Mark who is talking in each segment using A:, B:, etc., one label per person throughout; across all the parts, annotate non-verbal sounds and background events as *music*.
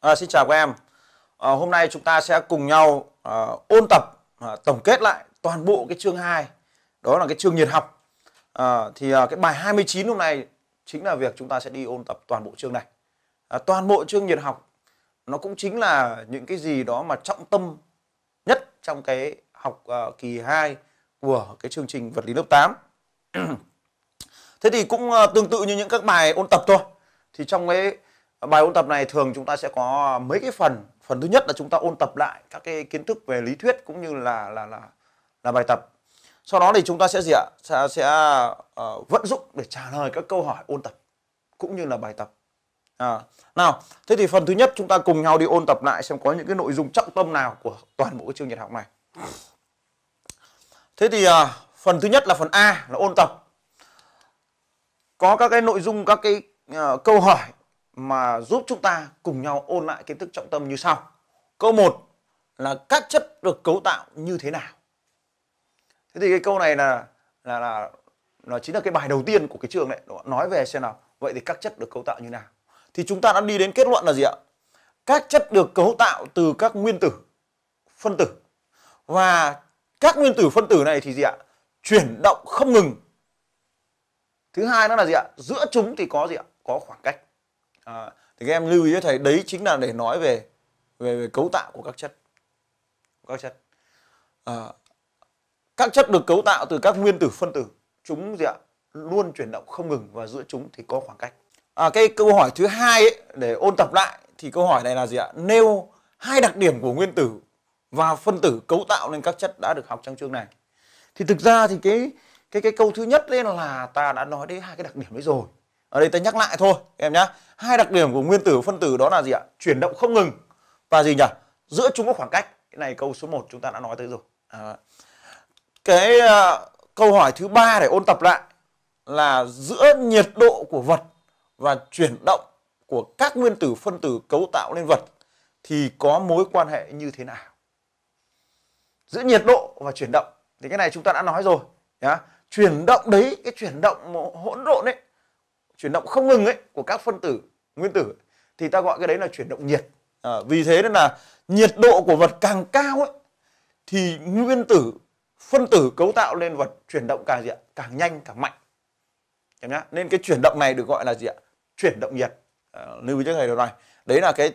A: À, xin chào các em à, Hôm nay chúng ta sẽ cùng nhau à, ôn tập à, tổng kết lại toàn bộ cái chương 2 Đó là cái chương nhiệt học à, Thì à, cái bài 29 hôm nay chính là việc chúng ta sẽ đi ôn tập toàn bộ chương này à, Toàn bộ chương nhiệt học nó cũng chính là những cái gì đó mà trọng tâm nhất trong cái học à, kỳ 2 của cái chương trình vật lý lớp 8 *clears throat* Thế thì cũng à, tương tự như những các bài ôn tập thôi Thì trong cái Bài ôn tập này thường chúng ta sẽ có mấy cái phần. Phần thứ nhất là chúng ta ôn tập lại các cái kiến thức về lý thuyết cũng như là là là là bài tập. Sau đó thì chúng ta sẽ gì ạ? Sẽ, sẽ uh, vận dụng để trả lời các câu hỏi ôn tập cũng như là bài tập. À, nào, thế thì phần thứ nhất chúng ta cùng nhau đi ôn tập lại xem có những cái nội dung trọng tâm nào của toàn bộ cái chương trình học này. Thế thì uh, phần thứ nhất là phần A là ôn tập. Có các cái nội dung các cái uh, câu hỏi mà giúp chúng ta cùng nhau ôn lại kiến thức trọng tâm như sau. Câu 1 là các chất được cấu tạo như thế nào. Thế thì cái câu này là là là nó chính là cái bài đầu tiên của cái trường đấy, nói về xem nào. Vậy thì các chất được cấu tạo như nào? Thì chúng ta đã đi đến kết luận là gì ạ? Các chất được cấu tạo từ các nguyên tử, phân tử. Và các nguyên tử phân tử này thì gì ạ? Chuyển động không ngừng. Thứ hai nó là gì ạ? Giữa chúng thì có gì ạ? Có khoảng cách à, thì các em lưu ý với thầy đấy chính là để nói về về, về cấu tạo của các chất các chất à, các chất được cấu tạo từ các nguyên tử phân tử chúng gì ạ luôn chuyển động không ngừng và giữa chúng thì có khoảng cách à, cái câu hỏi thứ hai ấy, để ôn tập lại thì câu hỏi này là gì ạ nêu hai đặc điểm của nguyên tử và phân tử cấu tạo nên các chất đã được học trong chương này thì thực ra thì cái cái cái câu thứ nhất lên là ta đã nói đến hai cái đặc điểm đấy rồi ở đây ta nhắc lại thôi em nhá hai đặc điểm của nguyên tử phân tử đó là gì ạ chuyển động không ngừng và gì nhỉ giữa chúng có khoảng cách cái này câu số 1 chúng ta đã nói tới rồi à. cái uh, câu hỏi thứ ba để ôn tập lại là giữa nhiệt độ của vật và chuyển động của các nguyên tử phân tử cấu tạo lên vật thì có mối quan hệ như thế nào giữa nhiệt độ và chuyển động thì cái này chúng ta đã nói rồi nhá chuyển động đấy cái chuyển động hỗn độn ấy chuyển động không ngừng ấy của các phân tử nguyên tử thì ta gọi cái đấy là chuyển động nhiệt à, vì thế nên là nhiệt độ của vật càng cao ấy thì nguyên tử phân tử cấu tạo lên vật chuyển động càng gì ạ càng nhanh càng mạnh em nhá nên cái chuyển động này được gọi là gì ạ chuyển động nhiệt à, lưu ý cho thầy điều này đấy là cái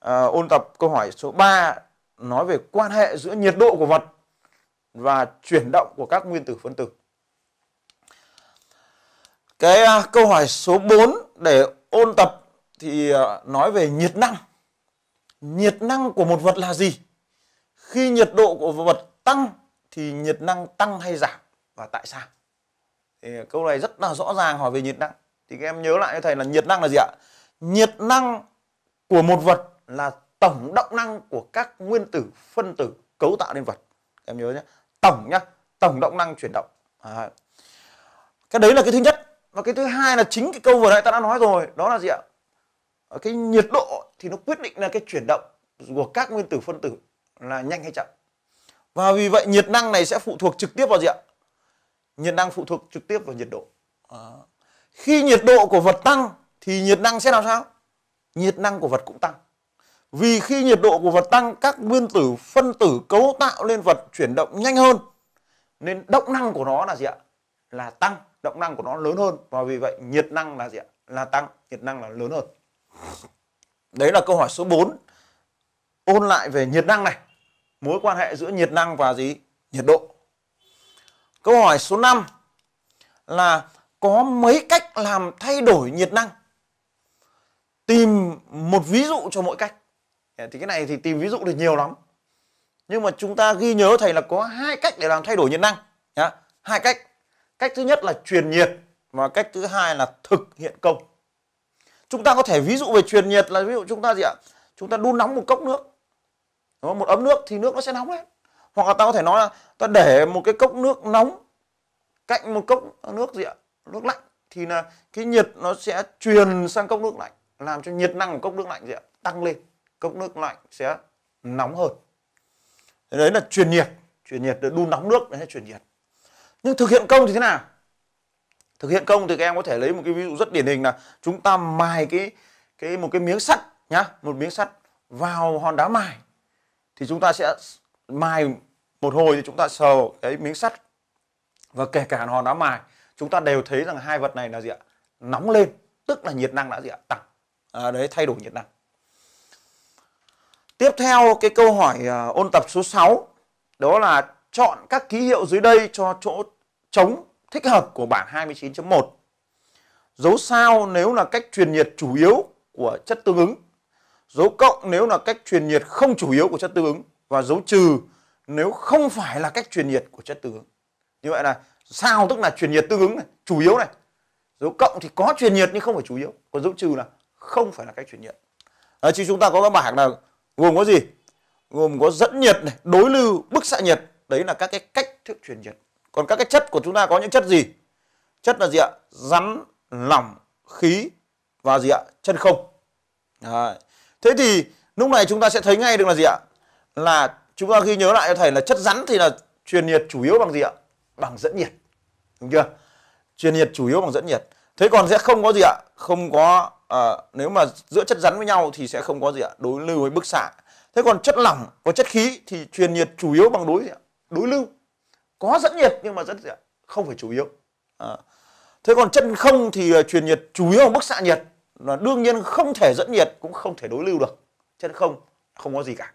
A: à, ôn tập câu hỏi số 3 nói về quan hệ giữa nhiệt độ của vật và chuyển động của các nguyên tử phân tử cái à, câu hỏi số 4 để ôn tập thì à, nói về nhiệt năng. Nhiệt năng của một vật là gì? Khi nhiệt độ của vật tăng thì nhiệt năng tăng hay giảm và tại sao? Thì câu này rất là rõ ràng hỏi về nhiệt năng. Thì các em nhớ lại cho thầy là nhiệt năng là gì ạ? Nhiệt năng của một vật là tổng động năng của các nguyên tử, phân tử cấu tạo nên vật. Em nhớ nhé. Tổng nhá, tổng động năng chuyển động. À. Cái đấy là cái thứ nhất và cái thứ hai là chính cái câu vừa nãy ta đã nói rồi đó là gì ạ ờ, cái nhiệt độ thì nó quyết định là cái chuyển động của các nguyên tử phân tử là nhanh hay chậm và vì vậy nhiệt năng này sẽ phụ thuộc trực tiếp vào gì ạ nhiệt năng phụ thuộc trực tiếp vào nhiệt độ à. khi nhiệt độ của vật tăng thì nhiệt năng sẽ làm sao nhiệt năng của vật cũng tăng vì khi nhiệt độ của vật tăng các nguyên tử phân tử cấu tạo lên vật chuyển động nhanh hơn nên động năng của nó là gì ạ là tăng động năng của nó lớn hơn và vì vậy nhiệt năng là gì ạ? Là tăng, nhiệt năng là lớn hơn. Đấy là câu hỏi số 4. Ôn lại về nhiệt năng này. Mối quan hệ giữa nhiệt năng và gì? Nhiệt độ. Câu hỏi số 5 là có mấy cách làm thay đổi nhiệt năng? Tìm một ví dụ cho mỗi cách. Thì cái này thì tìm ví dụ được nhiều lắm. Nhưng mà chúng ta ghi nhớ thầy là có hai cách để làm thay đổi nhiệt năng. Nhá. Hai cách cách thứ nhất là truyền nhiệt và cách thứ hai là thực hiện công chúng ta có thể ví dụ về truyền nhiệt là ví dụ chúng ta gì ạ chúng ta đun nóng một cốc nước Đúng không? một ấm nước thì nước nó sẽ nóng lên hoặc là ta có thể nói là ta để một cái cốc nước nóng cạnh một cốc nước gì ạ nước lạnh thì là cái nhiệt nó sẽ truyền sang cốc nước lạnh làm cho nhiệt năng của cốc nước lạnh gì ạ tăng lên cốc nước lạnh sẽ nóng hơn đấy là truyền nhiệt truyền nhiệt để đun nóng nước đấy là truyền nhiệt nhưng thực hiện công thì thế nào thực hiện công thì các em có thể lấy một cái ví dụ rất điển hình là chúng ta mài cái cái một cái miếng sắt nhá một miếng sắt vào hòn đá mài thì chúng ta sẽ mài một hồi thì chúng ta sờ cái miếng sắt và kể cả hòn đá mài chúng ta đều thấy rằng hai vật này là gì ạ nóng lên tức là nhiệt năng đã gì ạ tăng à, đấy thay đổi nhiệt năng tiếp theo cái câu hỏi uh, ôn tập số 6 đó là chọn các ký hiệu dưới đây cho chỗ chống thích hợp của bảng 29.1. Dấu sao nếu là cách truyền nhiệt chủ yếu của chất tương ứng. Dấu cộng nếu là cách truyền nhiệt không chủ yếu của chất tương ứng và dấu trừ nếu không phải là cách truyền nhiệt của chất tương ứng. Như vậy là sao tức là truyền nhiệt tương ứng này, chủ yếu này. Dấu cộng thì có truyền nhiệt nhưng không phải chủ yếu, còn dấu trừ là không phải là cách truyền nhiệt. Ở à, chứ chúng ta có các bảng là gồm có gì? Gồm có dẫn nhiệt này, đối lưu, bức xạ nhiệt, đấy là các cái cách thức truyền nhiệt còn các cái chất của chúng ta có những chất gì chất là gì ạ rắn lỏng khí và gì ạ chân không Đấy. thế thì lúc này chúng ta sẽ thấy ngay được là gì ạ là chúng ta ghi nhớ lại cho thầy là chất rắn thì là truyền nhiệt chủ yếu bằng gì ạ bằng dẫn nhiệt đúng chưa truyền nhiệt chủ yếu bằng dẫn nhiệt thế còn sẽ không có gì ạ không có à, nếu mà giữa chất rắn với nhau thì sẽ không có gì ạ đối lưu với bức xạ thế còn chất lỏng và chất khí thì truyền nhiệt chủ yếu bằng đối đối lưu có dẫn nhiệt nhưng mà rất không phải chủ yếu à. thế còn chân không thì à, truyền nhiệt chủ yếu bằng bức xạ nhiệt là đương nhiên không thể dẫn nhiệt cũng không thể đối lưu được chân không không có gì cả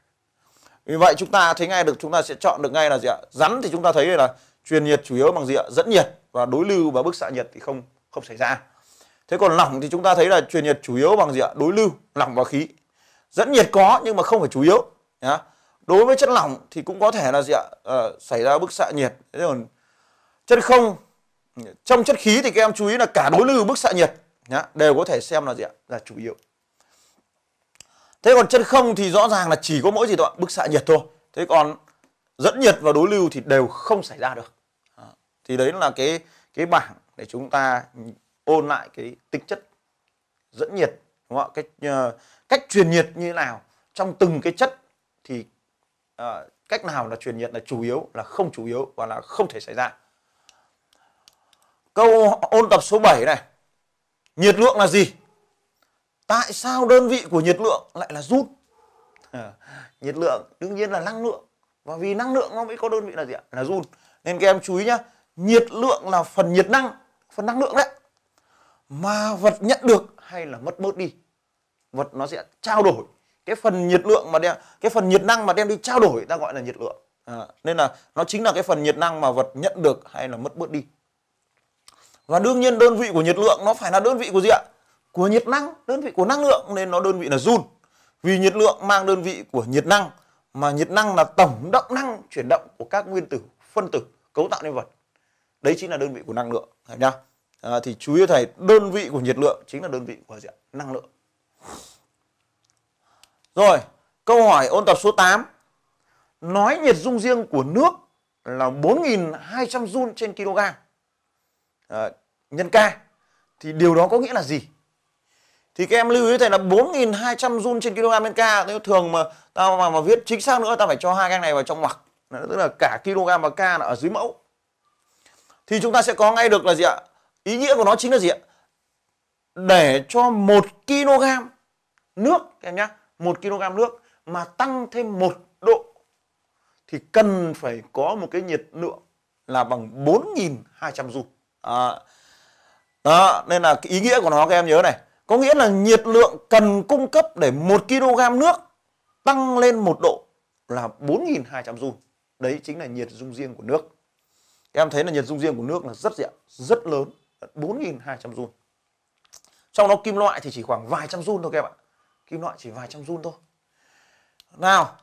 A: vì vậy chúng ta thấy ngay được chúng ta sẽ chọn được ngay là gì ạ rắn thì chúng ta thấy là truyền nhiệt chủ yếu bằng gì ạ dẫn nhiệt và đối lưu và bức xạ nhiệt thì không không xảy ra thế còn lỏng thì chúng ta thấy là truyền nhiệt chủ yếu bằng gì ạ đối lưu lỏng và khí dẫn nhiệt có nhưng mà không phải chủ yếu nhá đối với chất lỏng thì cũng có thể là gì ạ à, xảy ra bức xạ nhiệt thế còn chất không trong chất khí thì các em chú ý là cả đối lưu bức xạ nhiệt nhá, đều có thể xem là gì ạ là chủ yếu thế còn chất không thì rõ ràng là chỉ có mỗi gì đó bức xạ nhiệt thôi thế còn dẫn nhiệt và đối lưu thì đều không xảy ra được à, thì đấy là cái cái bảng để chúng ta ôn lại cái tính chất dẫn nhiệt đúng không ạ cách uh, ờ, cách truyền nhiệt như thế nào trong từng cái chất thì Ờ, cách nào là truyền nhiệt là chủ yếu là không chủ yếu và là không thể xảy ra câu ôn tập số 7 này nhiệt lượng là gì tại sao đơn vị của nhiệt lượng lại là rút à, nhiệt lượng đương nhiên là năng lượng và vì năng lượng nó mới có đơn vị là gì ạ là joule nên các em chú ý nhá nhiệt lượng là phần nhiệt năng phần năng lượng đấy mà vật nhận được hay là mất bớt đi vật nó sẽ trao đổi cái phần nhiệt lượng mà đem cái phần nhiệt năng mà đem đi trao đổi ta gọi là nhiệt lượng à, nên là nó chính là cái phần nhiệt năng mà vật nhận được hay là mất bớt đi và đương nhiên đơn vị của nhiệt lượng nó phải là đơn vị của gì ạ của nhiệt năng đơn vị của năng lượng nên nó đơn vị là joule vì nhiệt lượng mang đơn vị của nhiệt năng mà nhiệt năng là tổng động năng chuyển động của các nguyên tử phân tử cấu tạo nên vật đấy chính là đơn vị của năng lượng thầy nhá à, thì chú ý thầy đơn vị của nhiệt lượng chính là đơn vị của gì ạ? năng lượng rồi, câu hỏi ôn tập số 8. Nói nhiệt dung riêng của nước là 4.200 joule trên kg à, ờ, nhân K. Thì điều đó có nghĩa là gì? Thì các em lưu ý thầy là 4.200 joule trên kg nhân K. Nếu thường mà ta mà, mà viết chính xác nữa ta phải cho hai cái này vào trong ngoặc. Tức là cả kg và K là ở dưới mẫu. Thì chúng ta sẽ có ngay được là gì ạ? Ý nghĩa của nó chính là gì ạ? Để cho 1 kg nước các em nhé 1 kg nước mà tăng thêm 1 độ thì cần phải có một cái nhiệt lượng là bằng 4.200 joule. À, đó, nên là ý nghĩa của nó các em nhớ này. Có nghĩa là nhiệt lượng cần cung cấp để 1 kg nước tăng lên 1 độ là 4.200 joule. Đấy chính là nhiệt dung riêng của nước. Các em thấy là nhiệt dung riêng của nước là rất dẹp, rất lớn, 4.200 joule. Trong đó kim loại thì chỉ khoảng vài trăm joule thôi các em ạ kim loại chỉ vài trăm joule thôi nào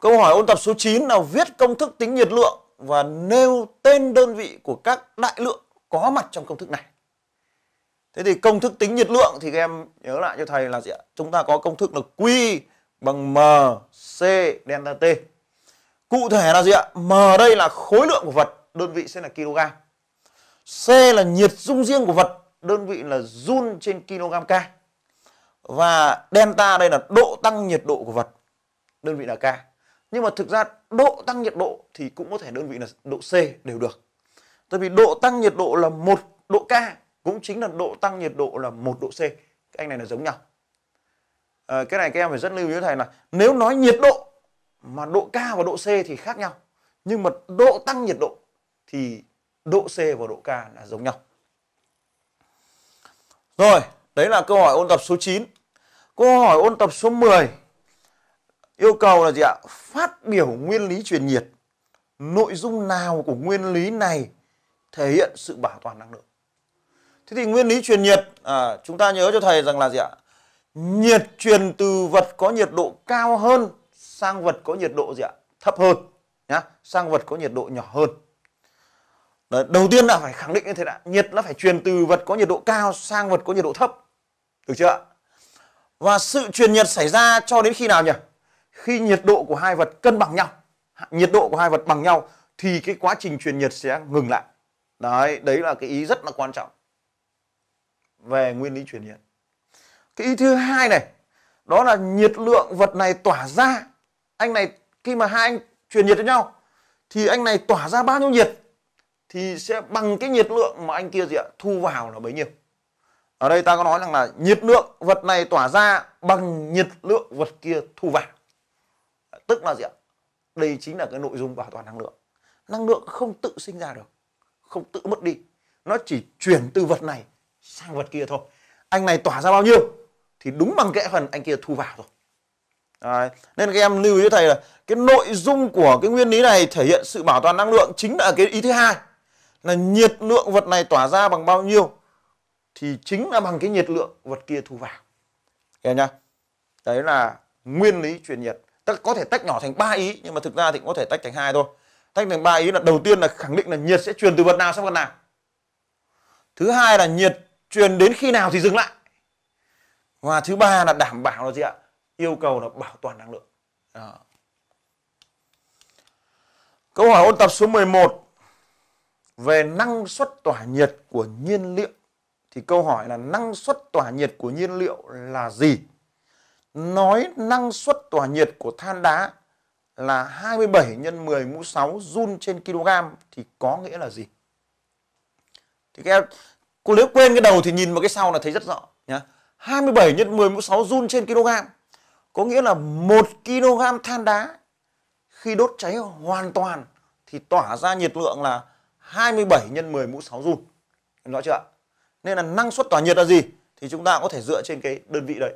A: câu hỏi ôn tập số 9 là viết công thức tính nhiệt lượng và nêu tên đơn vị của các đại lượng có mặt trong công thức này thế thì công thức tính nhiệt lượng thì các em nhớ lại cho thầy là gì ạ chúng ta có công thức là q bằng m c delta t cụ thể là gì ạ m đây là khối lượng của vật đơn vị sẽ là kg c là nhiệt dung riêng của vật đơn vị là joule trên kg k và delta đây là độ tăng nhiệt độ của vật đơn vị là k nhưng mà thực ra độ tăng nhiệt độ thì cũng có thể đơn vị là độ c đều được tại vì độ tăng nhiệt độ là một độ k cũng chính là độ tăng nhiệt độ là một độ c cái anh này là giống nhau à, cái này các em phải rất lưu ý với thầy là nếu nói nhiệt độ mà độ k và độ c thì khác nhau nhưng mà độ tăng nhiệt độ thì độ c và độ k là giống nhau rồi Đấy là câu hỏi ôn tập số 9. Câu hỏi ôn tập số 10 yêu cầu là gì ạ? Phát biểu nguyên lý truyền nhiệt. Nội dung nào của nguyên lý này thể hiện sự bảo toàn năng lượng? Thế thì nguyên lý truyền nhiệt à, chúng ta nhớ cho thầy rằng là gì ạ? Nhiệt truyền từ vật có nhiệt độ cao hơn sang vật có nhiệt độ gì ạ? Thấp hơn nhá, sang vật có nhiệt độ nhỏ hơn. đầu tiên là phải khẳng định như thế đã, nhiệt nó phải truyền từ vật có nhiệt độ cao sang vật có nhiệt độ thấp. Được chưa ạ? Và sự truyền nhiệt xảy ra cho đến khi nào nhỉ? Khi nhiệt độ của hai vật cân bằng nhau, nhiệt độ của hai vật bằng nhau thì cái quá trình truyền nhiệt sẽ ngừng lại. Đấy, đấy là cái ý rất là quan trọng về nguyên lý truyền nhiệt. Cái ý thứ hai này, đó là nhiệt lượng vật này tỏa ra. Anh này khi mà hai anh truyền nhiệt với nhau thì anh này tỏa ra bao nhiêu nhiệt thì sẽ bằng cái nhiệt lượng mà anh kia gì ạ thu vào là bấy nhiêu ở đây ta có nói rằng là nhiệt lượng vật này tỏa ra bằng nhiệt lượng vật kia thu vào tức là gì ạ đây chính là cái nội dung bảo toàn năng lượng năng lượng không tự sinh ra được không tự mất đi nó chỉ chuyển từ vật này sang vật kia thôi anh này tỏa ra bao nhiêu thì đúng bằng kẽ phần anh kia thu vào thôi Đấy. nên các em lưu ý thầy là cái nội dung của cái nguyên lý này thể hiện sự bảo toàn năng lượng chính là cái ý thứ hai là nhiệt lượng vật này tỏa ra bằng bao nhiêu thì chính là bằng cái nhiệt lượng vật kia thu vào hiểu nhá đấy là nguyên lý truyền nhiệt ta có thể tách nhỏ thành ba ý nhưng mà thực ra thì cũng có thể tách thành hai thôi tách thành ba ý là đầu tiên là khẳng định là nhiệt sẽ truyền từ vật nào sang vật nào thứ hai là nhiệt truyền đến khi nào thì dừng lại và thứ ba là đảm bảo là gì ạ yêu cầu là bảo toàn năng lượng à. câu hỏi ôn tập số 11 về năng suất tỏa nhiệt của nhiên liệu thì câu hỏi là năng suất tỏa nhiệt của nhiên liệu là gì? Nói năng suất tỏa nhiệt của than đá là 27 x 10 mũ 6 joule trên kg thì có nghĩa là gì? Thì các em cô nếu quên cái đầu thì nhìn vào cái sau là thấy rất rõ nhá. 27 x 10 mũ 6 joule trên kg có nghĩa là 1 kg than đá khi đốt cháy hoàn toàn thì tỏa ra nhiệt lượng là 27 x 10 mũ 6 joule. Em rõ chưa ạ? nên là năng suất tỏa nhiệt là gì thì chúng ta có thể dựa trên cái đơn vị đấy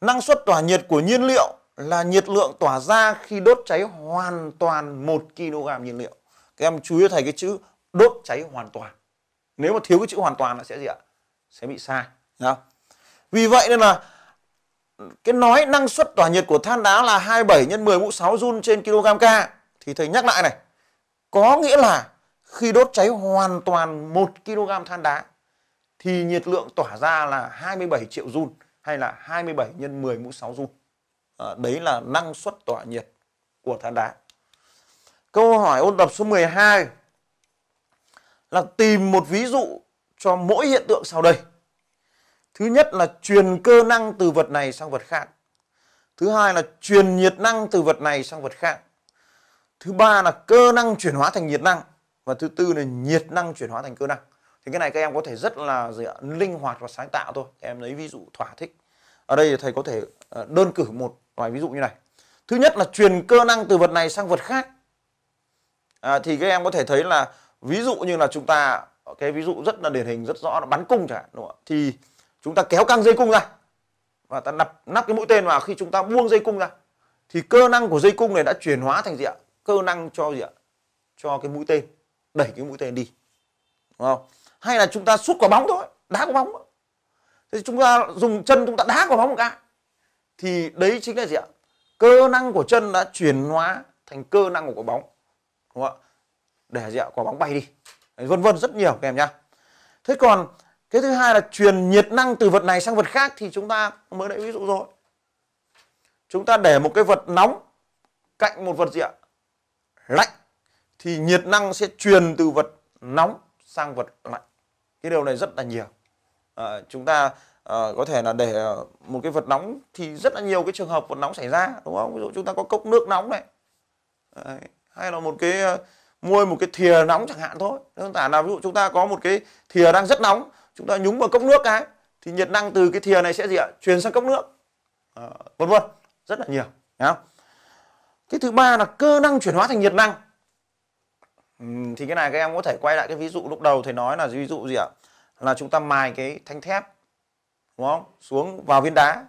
A: năng suất tỏa nhiệt của nhiên liệu là nhiệt lượng tỏa ra khi đốt cháy hoàn toàn 1 kg nhiên liệu các em chú ý thầy cái chữ đốt cháy hoàn toàn nếu mà thiếu cái chữ hoàn toàn là sẽ gì ạ sẽ bị sai không? vì vậy nên là cái nói năng suất tỏa nhiệt của than đá là 27 nhân 10 mũ 6 joule trên kg K thì thầy nhắc lại này có nghĩa là khi đốt cháy hoàn toàn 1 kg than đá thì nhiệt lượng tỏa ra là 27 triệu joule hay là 27 nhân 10 mũ 6 joule. À, đấy là năng suất tỏa nhiệt của than đá. Câu hỏi ôn tập số 12 là tìm một ví dụ cho mỗi hiện tượng sau đây. Thứ nhất là truyền cơ năng từ vật này sang vật khác. Thứ hai là truyền nhiệt năng từ vật này sang vật khác. Thứ ba là cơ năng chuyển hóa thành nhiệt năng và thứ tư là nhiệt năng chuyển hóa thành cơ năng thì cái này các em có thể rất là gì ạ? linh hoạt và sáng tạo thôi em lấy ví dụ thỏa thích ở đây thầy có thể ờ, đơn cử một vài ví dụ như này thứ nhất là truyền cơ năng từ vật này sang vật khác à, thì các em có thể thấy là ví dụ như là chúng ta cái ví dụ rất là điển hình rất rõ là bắn cung chẳng hạn đúng không? thì chúng ta kéo căng dây cung ra và ta nắp nắp cái mũi tên vào khi chúng ta buông dây cung ra thì cơ năng của dây cung này đã chuyển hóa thành gì ạ cơ năng cho gì ạ cho cái mũi tên đẩy cái mũi tên đi đúng không hay là chúng ta sút quả bóng thôi đá quả bóng thôi. thì chúng ta dùng chân chúng ta đá quả bóng một cái thì đấy chính là gì ạ cơ năng của chân đã chuyển hóa thành cơ năng của quả bóng đúng không ạ để gì ạ quả bóng bay đi vân vân rất nhiều các em nhá thế còn cái thứ hai là truyền nhiệt năng từ vật này sang vật khác thì chúng ta mới lấy ví dụ rồi chúng ta để một cái vật nóng cạnh một vật gì ạ lạnh thì nhiệt năng sẽ truyền từ vật nóng sang vật lạnh cái điều này rất là nhiều à, chúng ta à, có thể là để ờ, một cái vật nóng thì rất là nhiều cái trường hợp vật nóng xảy ra đúng không ví dụ chúng ta có cốc nước nóng này Đấy. hay là một cái mua một cái thìa nóng chẳng hạn thôi đơn giản là ví dụ chúng ta có một cái thìa đang rất nóng chúng ta nhúng vào cốc nước cái thì nhiệt năng từ cái thìa này sẽ gì ạ truyền sang cốc nước à, vân vân rất là nhiều nhá cái thứ ba là cơ năng chuyển hóa thành nhiệt năng thì cái này các em có thể quay lại cái ví dụ lúc đầu thầy nói là ví dụ gì ạ? Là chúng ta mài cái thanh thép đúng không? Xuống vào viên đá.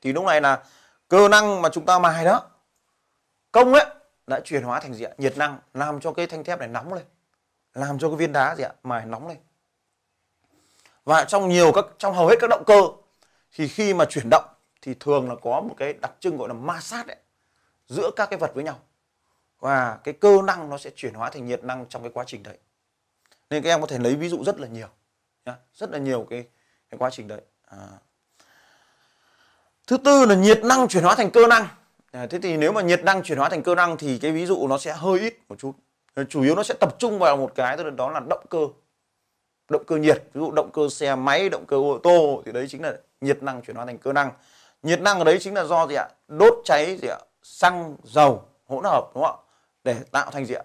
A: Thì lúc này là cơ năng mà chúng ta mài đó công ấy đã chuyển hóa thành gì ạ? Nhiệt năng làm cho cái thanh thép này nóng lên. Làm cho cái viên đá gì ạ? Mài nóng lên. Và trong nhiều các trong hầu hết các động cơ thì khi mà chuyển động thì thường là có một cái đặc trưng gọi là ma sát đấy giữa các cái vật với nhau và cái cơ năng nó sẽ chuyển hóa thành nhiệt năng trong cái quá trình đấy nên các em có thể lấy ví dụ rất là nhiều rất là nhiều cái cái quá trình đấy à. thứ tư là nhiệt năng chuyển hóa thành cơ năng à, thế thì nếu mà nhiệt năng chuyển hóa thành cơ năng thì cái ví dụ nó sẽ hơi ít một chút ờ, chủ yếu nó sẽ tập trung vào một cái tức là đó là động cơ động cơ nhiệt ví dụ động cơ xe máy động cơ ô tô thì đấy chính là nhiệt năng chuyển hóa thành cơ năng nhiệt năng ở đấy chính là do gì ạ đốt cháy gì ạ xăng dầu hỗn hợp đúng không ạ để tạo thành diện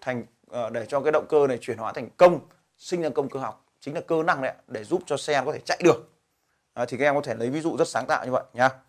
A: thành ờ, để cho cái động cơ này chuyển hóa thành công sinh ra công cơ học chính là cơ năng đấy để giúp cho xe có thể chạy được à, thì các em có thể lấy ví dụ rất sáng tạo như vậy nhá